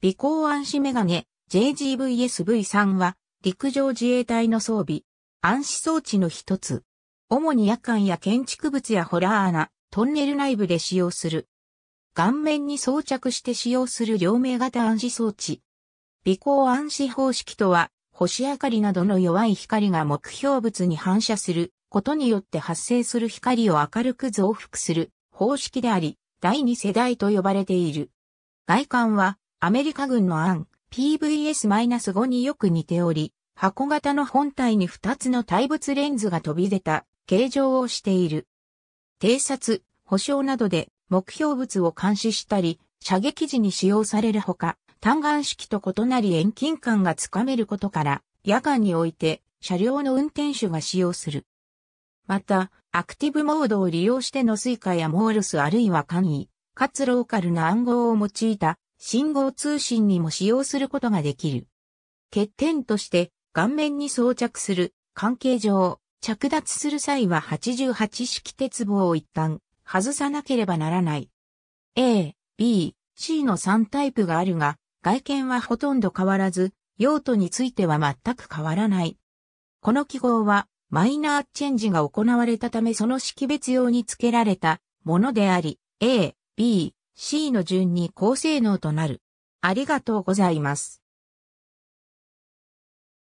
微光暗視メガネ JGVSV3 は陸上自衛隊の装備、暗視装置の一つ。主に夜間や建築物やホラー穴、トンネル内部で使用する。顔面に装着して使用する両目型暗視装置。微光暗視方式とは、星明かりなどの弱い光が目標物に反射することによって発生する光を明るく増幅する方式であり、第二世代と呼ばれている。外観はアメリカ軍の案 PVS-5 によく似ており、箱型の本体に2つの対物レンズが飛び出た形状をしている。偵察、保証などで目標物を監視したり、射撃時に使用されるほか、単眼式と異なり遠近感がつかめることから、夜間において車両の運転手が使用する。また、アクティブモードを利用してのスイカやモールスあるいは簡易、かつローカルな暗号を用いた信号通信にも使用することができる。欠点として、顔面に装着する、関係上、着脱する際は88式鉄棒を一旦外さなければならない。A、B、C の3タイプがあるが、外見はほとんど変わらず、用途については全く変わらない。この記号は、マイナーチェンジが行われたためその識別用に付けられたものであり、A、B、C の順に高性能となる。ありがとうございます。